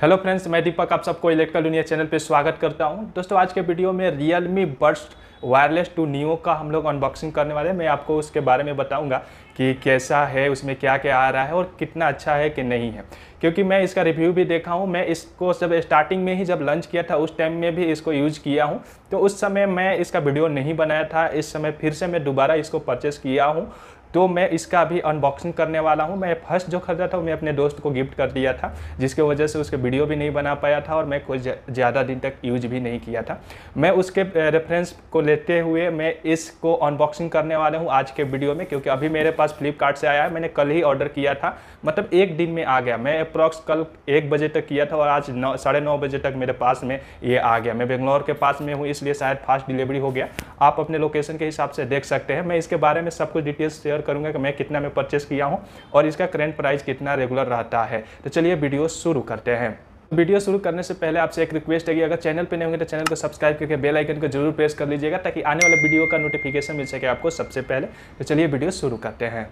hello friends मैं दीपक आप सबको इलेक्ट्रिकल दुनिया चैनल पर स्वागत करता हूं दोस्तों आज के वीडियो में Realme Buds wireless two Neo का हम लोग अनबॉक्सिंग करने वाले हैं मैं आपको उसके बारे में बताऊंगा कि कैसा है उसमें क्या क्या आ रहा है और कितना अच्छा है कि नहीं है क्योंकि मैं इसका रिव्यू भी देखा हूँ मैं इसको जब स्टार्टिंग में ही जब लंच किया था उस टाइम में भी इसको यूज किया हूँ तो उस समय मैं इसका वीडियो नहीं बनाया था इस समय फिर से मैं दोबारा इसको परचेस किया हूँ तो मैं इसका अभी अनबॉक्सिंग करने वाला हूँ मैं फर्स्ट जो खरीदा था वो मैं अपने दोस्त को गिफ्ट कर दिया था जिसके वजह से उसके वीडियो भी नहीं बना पाया था और मैं कुछ ज़्यादा दिन तक यूज भी नहीं किया था मैं उसके रेफरेंस को लेते हुए मैं इसको अनबॉक्सिंग करने वाला हूँ आज के वीडियो में क्योंकि अभी मेरे पास फ्लिपकार्ट से आया है मैंने कल ही ऑर्डर किया था मतलब एक दिन में आ गया मैं अप्रॉक्स कल एक बजे तक किया था और आज नौ साढ़े नौ बजे तक मेरे पास में ये आ गया मैं बेंगलोर के पास में हूँ इसलिए शायद फास्ट डिलीवरी हो गया आप अपने लोकेशन के हिसाब से देख सकते हैं मैं इसके बारे में सब कुछ डिटेल्स शेयर शेयर करूंगा कि मैं कितना में परचेस किया हूं और इसका करेंट प्राइस कितना रेगुलर रहता है तो चलिए वीडियो शुरू करते हैं वीडियो शुरू करने से पहले आपसे एक रिक्वेस्ट है कि अगर चैनल पर नहीं होंगे तो चैनल को सब्सक्राइब करके बेल आइकन को जरूर प्रेस कर लीजिएगा ताकि आने वाले वीडियो का नोटिफिकेशन मिल सके आपको सबसे पहले तो चलिए वीडियो शुरू करते हैं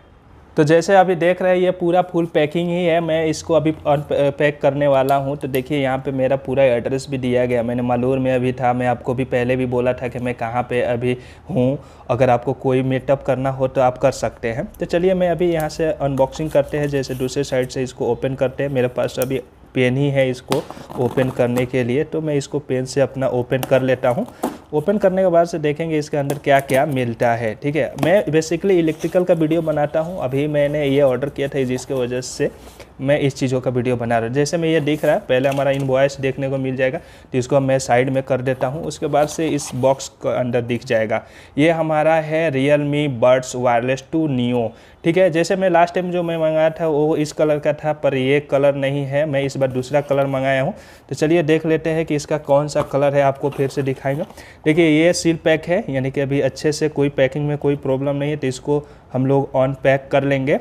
तो जैसे अभी देख रहे हैं ये पूरा फुल पैकिंग ही है मैं इसको अभी पैक uh, करने वाला हूँ तो देखिए यहाँ पे मेरा पूरा एड्रेस भी दिया गया मैंने मालूर में अभी था मैं आपको भी पहले भी बोला था कि मैं कहाँ पे अभी हूँ अगर आपको कोई मेटअप करना हो तो आप कर सकते हैं तो चलिए मैं अभी यहाँ से अनबॉक्सिंग करते हैं जैसे दूसरे साइड से इसको ओपन करते हैं मेरे पास अभी पेन ही है इसको ओपन करने के लिए तो मैं इसको पेन से अपना ओपन कर लेता हूँ ओपन करने के बाद से देखेंगे इसके अंदर क्या क्या मिलता है ठीक है मैं बेसिकली इलेक्ट्रिकल का वीडियो बनाता हूँ अभी मैंने ये ऑर्डर किया था जिसके वजह से मैं इस चीज़ों का वीडियो बना रहा हूँ जैसे मैं ये देख रहा है पहले हमारा इन्वॉयस देखने को मिल जाएगा तो इसको मैं साइड में कर देता हूँ उसके बाद से इस बॉक्स के अंदर दिख जाएगा ये हमारा है Realme Buds wireless two Neo ठीक है जैसे मैं लास्ट टाइम जो मैं मंगाया था वो इस कलर का था पर ये कलर नहीं है मैं इस बार दूसरा कलर मंगाया हूँ तो चलिए देख लेते हैं कि इसका कौन सा कलर है आपको फिर से दिखाएगा देखिए ये सील पैक है यानी कि अभी अच्छे से कोई पैकिंग में कोई प्रॉब्लम नहीं है तो इसको हम लोग ऑन पैक कर लेंगे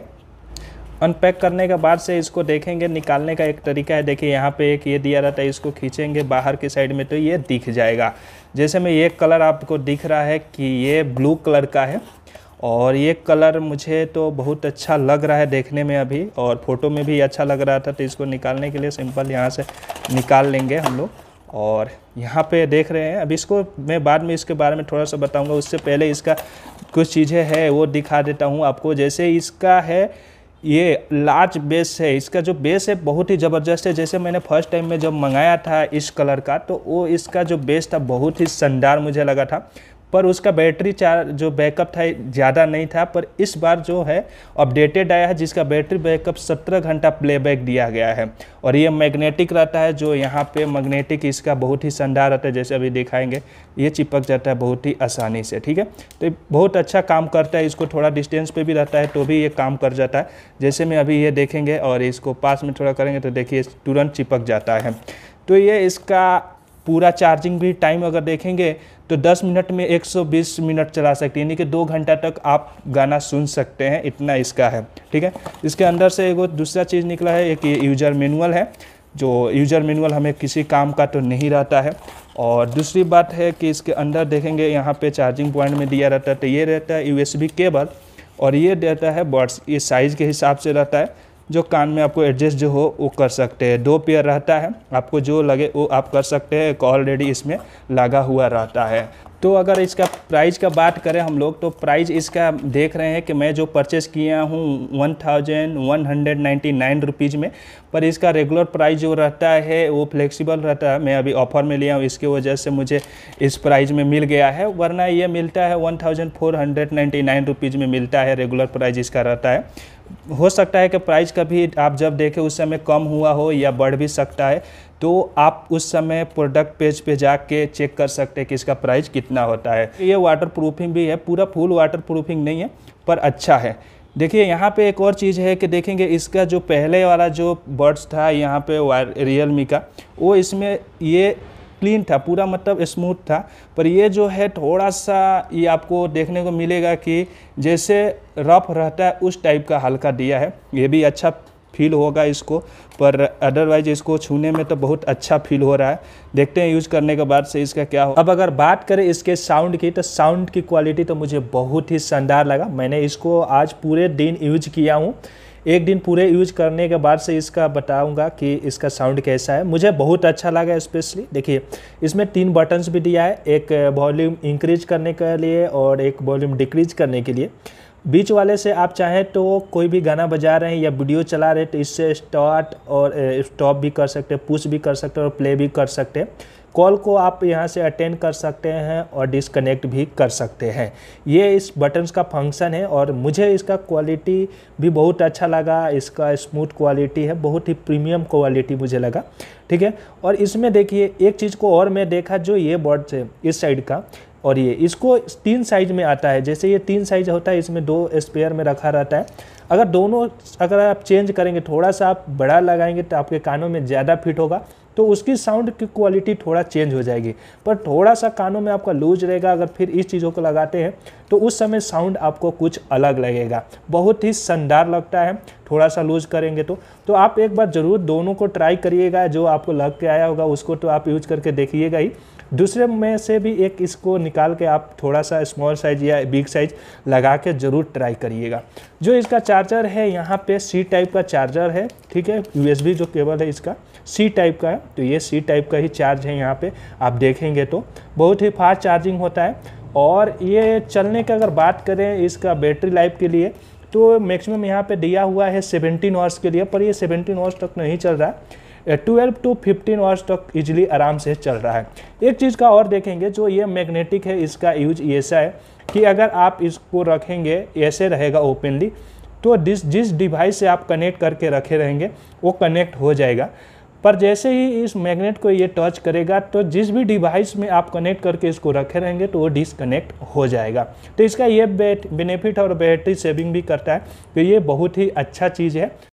अनपैक करने के बाद से इसको देखेंगे निकालने का एक तरीका है देखिए यहाँ पे एक ये दिया रहता है इसको खींचेंगे बाहर की साइड में तो ये दिख जाएगा जैसे मैं ये कलर आपको दिख रहा है कि ये ब्लू कलर का है और ये कलर मुझे तो बहुत अच्छा लग रहा है देखने में अभी और फ़ोटो में भी अच्छा लग रहा था तो इसको निकालने के लिए सिंपल यहाँ से निकाल लेंगे हम लोग और यहाँ पे देख रहे हैं अब इसको मैं बाद में इसके बारे में थोड़ा सा बताऊँगा उससे पहले इसका कुछ चीज़ें है वो दिखा देता हूँ आपको जैसे इसका है ये लार्ज बेस है इसका जो बेस है बहुत ही ज़बरदस्त है जैसे मैंने फर्स्ट टाइम में जब मंगाया था इस कलर का तो वो इसका जो बेस था बहुत ही शानदार मुझे लगा था पर उसका बैटरी चार्ज जो बैकअप था ज़्यादा नहीं था पर इस बार जो है अपडेटेड आया है जिसका बैटरी बैकअप 17 घंटा प्लेबैक दिया गया है और ये मैग्नेटिक रहता है जो यहाँ पे मैग्नेटिक इसका बहुत ही शानदार रहता है जैसे अभी दिखाएंगे ये चिपक जाता है बहुत ही आसानी से ठीक है तो बहुत अच्छा काम करता है इसको थोड़ा डिस्टेंस पर भी रहता है तो भी ये काम कर जाता है जैसे मैं अभी ये देखेंगे और इसको पास में थोड़ा करेंगे तो देखिए तुरंत चिपक जाता है तो ये इसका पूरा चार्जिंग भी टाइम अगर देखेंगे तो 10 मिनट में 120 मिनट चला सकते हैं यानी कि दो घंटा तक आप गाना सुन सकते हैं इतना इसका है ठीक है इसके अंदर से एक दूसरा चीज़ निकला है एक ये यूजर मैनुअल है जो यूजर मैनुअल हमें किसी काम का तो नहीं रहता है और दूसरी बात है कि इसके अंदर देखेंगे यहाँ पे चार्जिंग पॉइंट में दिया रहता है तो ये रहता है यूएसबी केबल और ये रहता है बर्ड्स ये साइज़ के हिसाब से रहता है जो कान में आपको एडजस्ट जो हो वो कर सकते हैं दो पेयर रहता है आपको जो लगे वो आप कर सकते हैं ऑलरेडी इसमें लगा हुआ रहता है तो अगर इसका प्राइस का बात करें हम लोग तो प्राइस इसका देख रहे हैं कि मैं जो परचेस किया हूँ one thousand one hundred ninety nine rupees में पर इसका रेगुलर प्राइस जो रहता है वो फ्लेक्सिबल रहता है मैं अभी ऑफ़र में लिया हूँ इसकी वजह से मुझे इस प्राइस में मिल गया है वरना ये मिलता है one thousand four hundred ninety nine rupees में मिलता है रेगुलर प्राइज इसका रहता है हो सकता है कि प्राइस कभी आप जब देखें उस समय कम हुआ हो या बढ़ भी सकता है तो आप उस समय प्रोडक्ट पेज पे जाके चेक कर सकते हैं कि इसका प्राइस कितना होता है ये वाटर प्रूफिंग भी है पूरा फुल वाटर प्रूफिंग नहीं है पर अच्छा है देखिए यहाँ पे एक और चीज़ है कि देखेंगे इसका जो पहले वाला जो बर्ड्स था यहाँ पे रियल मी का वो इसमें ये क्लीन था पूरा मतलब स्मूथ था पर ये जो है थोड़ा सा ये आपको देखने को मिलेगा कि जैसे रफ रहता है उस टाइप का हल्का दिया है ये भी अच्छा फील होगा इसको पर अदरवाइज इसको छूने में तो बहुत अच्छा फील हो रहा है देखते हैं यूज़ करने के बाद से इसका क्या हो अब अगर बात करें इसके साउंड की तो साउंड की क्वालिटी तो मुझे बहुत ही शानदार लगा मैंने इसको आज पूरे दिन यूज किया हूँ एक दिन पूरे यूज करने के बाद से इसका बताऊंगा कि इसका साउंड कैसा है मुझे बहुत अच्छा लगा स्पेशली देखिए इसमें तीन बटन्स भी दिया है एक वॉल्यूम इंक्रीज करने के लिए और एक वॉल्यूम डिक्रीज करने के लिए बीच वाले से आप चाहें तो कोई भी गाना बजा रहे हैं या वीडियो चला रहे हैं तो इससे स्टार्ट और स्टॉप भी कर सकते हैं पुश भी कर सकते हैं और प्ले भी कर सकते हैं कॉल को आप यहां से अटेंड कर सकते हैं और डिसकनेक्ट भी कर सकते हैं ये इस बटन्स का फंक्शन है और मुझे इसका क्वालिटी भी बहुत अच्छा लगा इसका स्मूथ क्वालिटी है बहुत ही प्रीमियम क्वालिटी मुझे लगा ठीक है और इसमें देखिए एक चीज़ को और मैं देखा जो ये बॉट है इस साइड का और ये इसको तीन साइज में आता है जैसे ये तीन साइज होता है इसमें दो स्पेयर में रखा रहता है अगर दोनों अगर आप चेंज करेंगे थोड़ा सा आप बड़ा लगाएंगे तो आपके कानों में ज़्यादा फिट होगा तो उसकी साउंड की क्वालिटी थोड़ा चेंज हो जाएगी पर थोड़ा सा कानों में आपका लूज रहेगा अगर फिर इस चीज़ों को लगाते हैं तो उस समय साउंड आपको कुछ अलग लगेगा बहुत ही शानदार लगता है थोड़ा सा लूज करेंगे तो तो आप एक बार ज़रूर दोनों को ट्राई करिएगा जो आपको लग के आया होगा उसको तो आप यूज करके देखिएगा ही दूसरे में से भी एक इसको निकाल के आप थोड़ा सा स्मॉल साइज या बिग साइज लगा के ज़रूर ट्राई करिएगा जो इसका चार्जर है यहाँ पे सी टाइप का चार्जर है ठीक है यूएसबी जो केबल है इसका सी टाइप का है तो ये सी टाइप का ही चार्ज है यहाँ पे आप देखेंगे तो बहुत ही फास्ट चार्जिंग होता है और ये चलने का अगर बात करें इसका बैटरी लाइफ के लिए तो मैक्सिमम यहाँ पे दिया हुआ है 17 आवर्स के लिए पर ये 17 आवर्स तक नहीं चल रहा है ट्वेल्व टू फिफ्टीन आवर्स तक इजीली आराम से चल रहा है एक चीज़ का और देखेंगे जो ये मैग्नेटिक है इसका यूज ऐसा है कि अगर आप इसको रखेंगे ऐसे रहेगा ओपनली तो जिस जिस डिवाइस से आप कनेक्ट करके रखे रहेंगे वो कनेक्ट हो जाएगा पर जैसे ही इस मैग्नेट को ये टच करेगा तो जिस भी डिवाइस में आप कनेक्ट करके इसको रखे रहेंगे तो वो डिसकनेक्ट हो जाएगा तो इसका ये बेनिफिट और बैटरी सेविंग भी करता है तो ये बहुत ही अच्छा चीज़ है